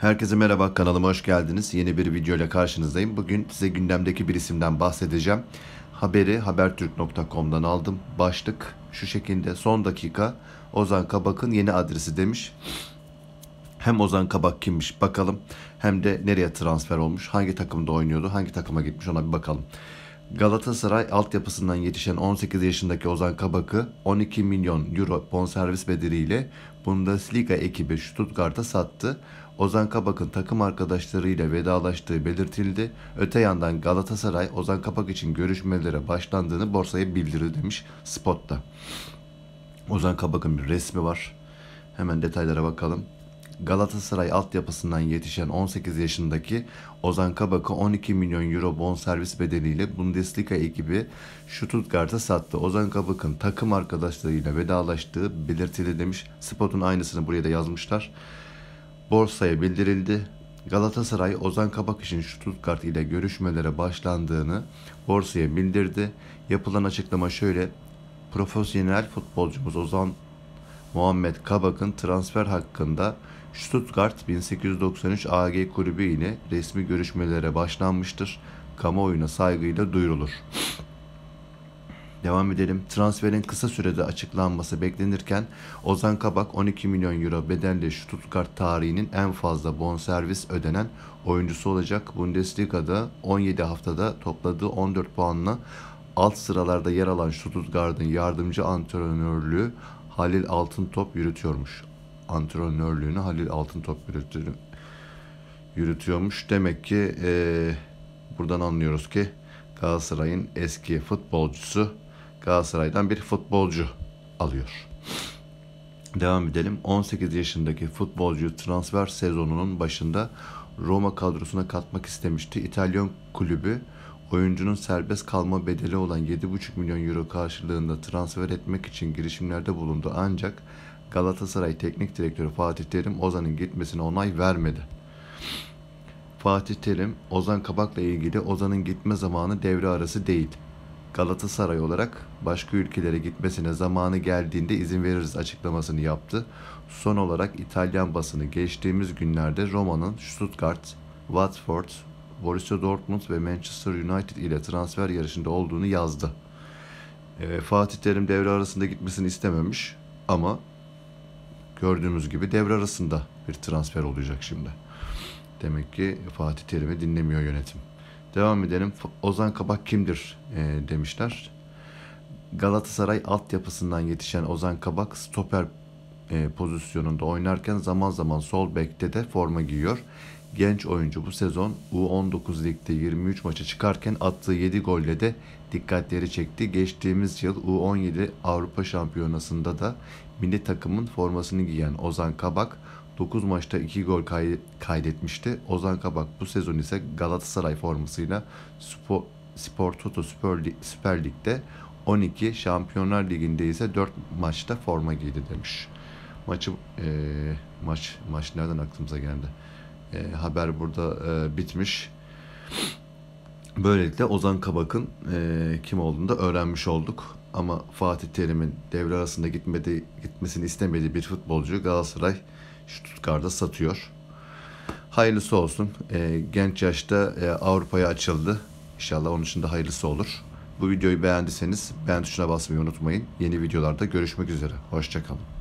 Herkese merhaba kanalıma hoş geldiniz. Yeni bir video ile karşınızdayım. Bugün size gündemdeki bir isimden bahsedeceğim. Haberi habertürk.com'dan aldım. Başlık şu şekilde son dakika Ozan Kabak'ın yeni adresi demiş. Hem Ozan Kabak kimmiş bakalım hem de nereye transfer olmuş, hangi takımda oynuyordu, hangi takıma gitmiş ona bir bakalım. Galatasaray altyapısından yetişen 18 yaşındaki Ozan Kabak'ı 12 milyon euro bonservis bedeliyle Bundesliga ekibi Stuttgart'a sattı. Ozan Kabak'ın takım arkadaşlarıyla vedalaştığı belirtildi. Öte yandan Galatasaray Ozan Kabak için görüşmelere başlandığını borsaya bildirir demiş Spot'ta. Ozan Kabak'ın bir resmi var. Hemen detaylara bakalım. Galatasaray altyapısından yetişen 18 yaşındaki Ozan Kabak'ı 12 milyon euro bonservis bedeliyle Bundesliga ekibi Stuttgart'a sattı. Ozan Kabak'ın takım arkadaşlarıyla vedalaştığı belirtili demiş. Spot'un aynısını buraya da yazmışlar. Borsaya bildirildi. Galatasaray Ozan Kabak için Stuttgart ile görüşmelere başlandığını borsaya bildirdi. Yapılan açıklama şöyle. Profesyonel futbolcumuz Ozan Muhammed Kabak'ın transfer hakkında Stuttgart 1893 AG kulübü ile resmi görüşmelere başlanmıştır. Kamuoyuna saygıyla duyurulur. Devam edelim. Transferin kısa sürede açıklanması beklenirken Ozan Kabak 12 milyon euro bedelle Stuttgart tarihinin en fazla bonservis ödenen oyuncusu olacak. Bundesliga'da 17 haftada topladığı 14 puanla alt sıralarda yer alan Stuttgart'ın yardımcı antrenörlüğü Halil Altıntop yürütüyormuş antrenörlüğünü Halil Altıntop yürütür, yürütüyormuş. Demek ki e, buradan anlıyoruz ki Galatasaray'ın eski futbolcusu Galatasaray'dan bir futbolcu alıyor. Devam edelim. 18 yaşındaki futbolcu transfer sezonunun başında Roma kadrosuna katmak istemişti. İtalyan kulübü oyuncunun serbest kalma bedeli olan 7,5 milyon euro karşılığında transfer etmek için girişimlerde bulundu. Ancak Galatasaray Teknik Direktörü Fatih Terim Ozan'ın gitmesine onay vermedi. Fatih Terim, Ozan Kabak'la ilgili Ozan'ın gitme zamanı devre arası değil. Galatasaray olarak başka ülkelere gitmesine zamanı geldiğinde izin veririz açıklamasını yaptı. Son olarak İtalyan basını geçtiğimiz günlerde Roma'nın Stuttgart, Watford, Borussia Dortmund ve Manchester United ile transfer yarışında olduğunu yazdı. E, Fatih Terim devre arasında gitmesini istememiş ama gördüğümüz gibi devre arasında bir transfer olacak şimdi. Demek ki Fatih Terim'i dinlemiyor yönetim. Devam edelim. Ozan Kabak kimdir e, demişler. Galatasaray altyapısından yetişen Ozan Kabak stoper e, pozisyonunda oynarken zaman zaman sol bekte de forma giyiyor. Genç oyuncu bu sezon U19 ligde 23 maça çıkarken attığı 7 golle de dikkatleri çekti. Geçtiğimiz yıl U17 Avrupa Şampiyonası'nda da milli takımın formasını giyen Ozan Kabak 9 maçta 2 gol kaydetmişti. Ozan Kabak bu sezon ise Galatasaray formasıyla Spor, Spor Toto Süper, Süper Lig'de 12, Şampiyonlar Ligi'nde ise 4 maçta forma giydi demiş. Maçı e, maç maç nereden aklımıza geldi? E, haber burada e, bitmiş. Böylelikle Ozan Kabak'ın e, kim olduğunu da öğrenmiş olduk. Ama Fatih Terim'in devre arasında gitmedi, gitmesini istemediği bir futbolcu Galatasaray Stuttgart'a satıyor. Hayırlısı olsun. E, genç yaşta e, Avrupa'ya açıldı. İnşallah onun için de hayırlısı olur. Bu videoyu beğendiyseniz beğen tuşuna basmayı unutmayın. Yeni videolarda görüşmek üzere. Hoşçakalın.